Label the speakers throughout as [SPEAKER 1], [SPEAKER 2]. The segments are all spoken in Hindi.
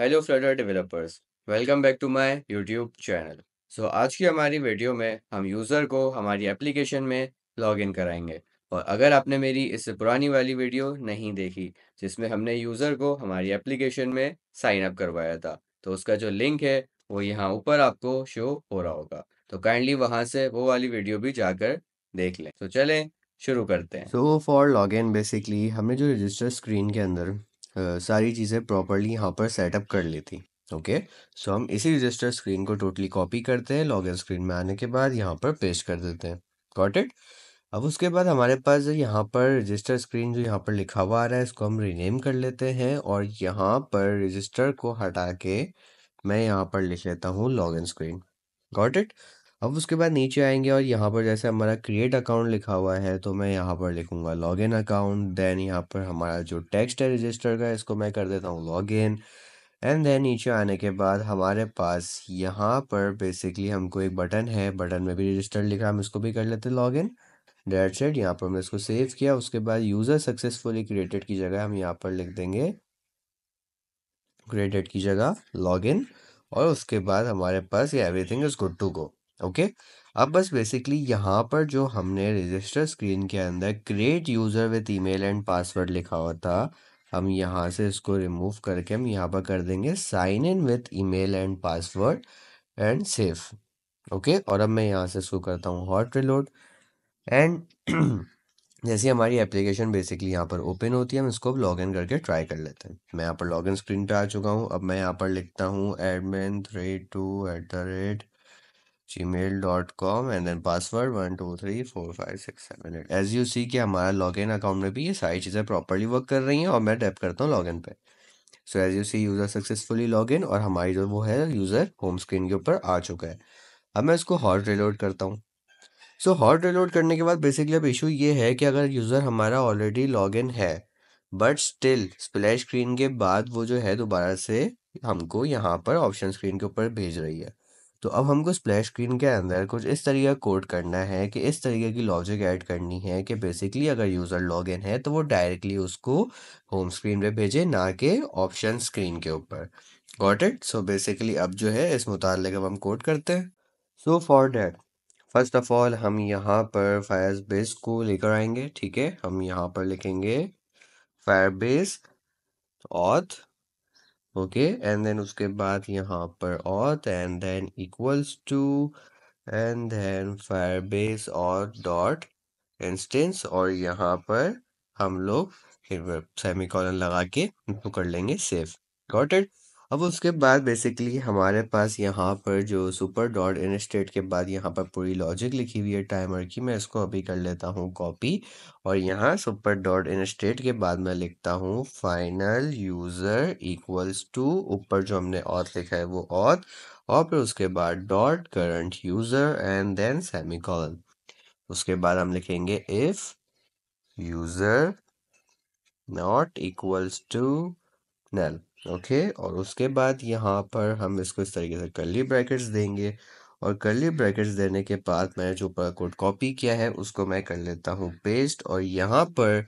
[SPEAKER 1] hello Flutter developers welcome back to my YouTube channel so आज की हमारी वीडियो में हम यूज़र को हमारी एप्लीकेशन में लॉगिन कराएंगे और अगर आपने मेरी इससे पुरानी वाली वीडियो नहीं देखी जिसमें हमने यूज़र को हमारी एप्लीकेशन में साइन अप करवाया था तो उसका जो लिंक है वो यहाँ ऊपर आपको शो हो रहा होगा तो काइंडली वहाँ से वो वाली वीडियो भी जाकर देख लें तो चलें शुरू करते हैं so for log in basically हमें जो रजिस्टर स्क्रीन के अंदर सारी चीज़ें प्रॉपरली यहाँ पर सेटअप कर ली थी ओके सो हम इसी रजिस्टर स्क्रीन को टोटली कॉपी करते हैं लॉग इन स्क्रीन में आने के बाद यहाँ पर पेस्ट कर देते हैं गॉट इट अब उसके बाद हमारे पास यहाँ पर रजिस्टर स्क्रीन जो यहाँ पर लिखा हुआ आ रहा है इसको हम रीनेम कर लेते हैं और यहाँ पर रजिस्टर को हटा के मैं यहाँ पर लिख लेता हूँ log in screen got it अब उसके बाद नीचे आएंगे और यहाँ पर जैसे हमारा क्रिएट अकाउंट लिखा हुआ है तो मैं यहाँ पर लिखूँगा इन अकाउंट देन यहाँ पर हमारा जो टेक्स्ट है रजिस्टर का इसको मैं कर देता हूँ लॉग इन एंड देन नीचे आने के बाद हमारे पास यहाँ पर बेसिकली हमको एक बटन है बटन में भी रजिस्टर लिखा हम इसको भी कर लेते हैं इन डेट सेट यहाँ पर हमने इसको सेव किया उसके बाद यूज़र सक्सेसफुली क्रिएटेड की जगह हम यहाँ पर लिख देंगे क्रिएटेड की जगह इन और उसके बाद हमारे पास everything is good to go okay अब बस बेसिकली यहाँ पर जो हमने रजिस्टर स्क्रीन के अंदर create user with email and password लिखा हुआ था हम यहाँ से इसको रिमूव करके हम यहाँ पर कर देंगे sign in with email and password and save okay और अब मैं यहाँ से इसको करता हूँ हॉट रिलोड एंड जैसे हमारी एप्लीकेशन बेसिकली यहाँ पर ओपन होती है हम इसको लॉग इन करके ट्राई कर लेते हैं मैं यहाँ पर लॉग इन स्क्रीन पर आ चुका हूँ अब मैं यहाँ पर लिखता हूँ admin three two at the rate com and then password one two three four five six seven eight as you see कि हमारा लॉग इन अकाउंट में भी ये सारी चीज़ें प्रॉपरली वर्क कर रही हैं और मैं टैप करता हूँ लॉग इन पे so as you see user successfully log in और हमारी जो वो है यूज़र होम स्क्रीन के ऊपर आ चुका है अब मैं इसको हॉट रिलोड करता हूँ सो हॉट रिलोड करने के बाद बेसिकली अब इशू ये है कि अगर यूज़र हमारा ऑलरेडी लॉग इन है बट स्टिल स्प्लैश स्क्रीन के बाद वो जो है दोबारा से हमको यहाँ पर ऑप्शन स्क्रीन के ऊपर भेज रही है तो अब हमको स्प्लैश स्क्रीन के अंदर कुछ इस तरीके का कोड करना है कि इस तरीके की लॉजिक ऐड करनी है कि बेसिकली अगर यूज़र लॉग इन है तो वो डायरेक्टली उसको होम स्क्रीन पे भेजे ना के ऑप्शन स्क्रीन के ऊपर गॉट इट सो बेसिकली अब जो है इस मुतालिक अब हम कोड करते हैं so for that first of all हम यहाँ पर फायर बेस को लेकर आएंगे ठीक है हम यहाँ पर लिखेंगे Firebase auth okay and then उसके बाद यहाँ पर auth and then equals to and then base और डॉट इंस्टेंस और यहाँ पर हम लोग सेमी कॉलन लगा के कर लेंगे सेफ गॉट इट अब उसके बाद बेसिकली हमारे पास यहाँ पर जो सुपर डॉट इन स्टेट के बाद यहाँ पर पूरी लॉजिक लिखी हुई है टाइमर की मैं इसको अभी कर लेता हूँ कॉपी और यहाँ सुपर डॉट इन स्टेट के बाद मैं लिखता हूँ फाइनल यूज़र इक्वल्स टू ऊपर जो हमने ऑथ लिखा है वो ऑथ और फिर उसके बाद dot current user and then semi उसके बाद हम लिखेंगे if user not equals to null okay और उसके बाद यहाँ पर हम इसको इस तरीके से करली ब्रैकेट्स देंगे और करली ब्रैकेट्स देने के बाद मैंने जो कोड कॉपी किया है उसको मैं कर लेता हूँ पेस्ट और यहाँ पर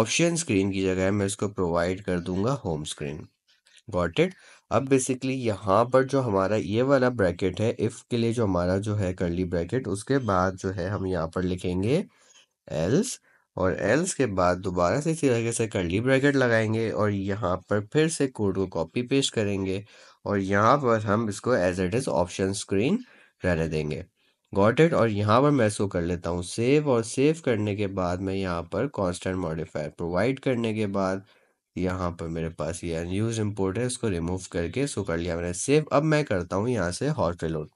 [SPEAKER 1] ऑप्शन स्क्रीन की जगह मैं इसको प्रोवाइड कर दूंगा होम स्क्रीन गॉट इट अब बेसिकली यहाँ पर जो हमारा ये वाला ब्रैकेट है इफ़ के लिए जो हमारा जो है करली ब्रैकेट उसके बाद जो है हम यहाँ पर लिखेंगे एल्स और एल्स के बाद दोबारा से इसी तरीके से कर्ली ब्रैकेट लगाएंगे और यहाँ पर फिर से कोड को कॉपी पेस्ट करेंगे और यहाँ पर हम इसको as it is option screen रहने देंगे गॉट इट और यहाँ पर मैं इसको कर लेता हूँ सेव और सेव करने के बाद मैं यहाँ पर कॉन्स्टेंट मॉडिफायर प्रोवाइड करने के बाद यहाँ पर मेरे पास ये अनयूज इम्पोर्ट है इसको रिमूव करके सो कर लिया मैंने सेव अब मैं करता हूँ यहाँ से हॉट रिलोड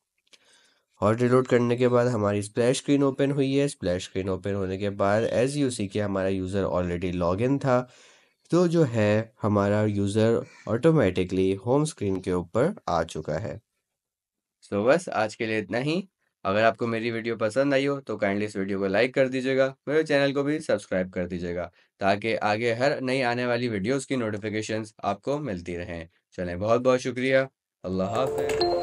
[SPEAKER 1] और रिलोड करने के बाद हमारी स्प्लैश स्क्रीन ओपन हुई है स्प्लैश स्क्रीन ओपन होने के बाद एज यू सी के हमारा यूज़र ऑलरेडी इन था तो जो है हमारा यूज़र ऑटोमेटिकली होम स्क्रीन के ऊपर आ चुका है सो so, बस आज के लिए इतना ही अगर आपको मेरी वीडियो पसंद आई हो तो काइंडली इस वीडियो को लाइक कर दीजिएगा मेरे चैनल को भी सब्सक्राइब कर दीजिएगा ताकि आगे हर नई आने वाली वीडियोस की नोटिफिकेशंस आपको मिलती रहें चलें बहुत बहुत शुक्रिया अल्लाह हाफिज़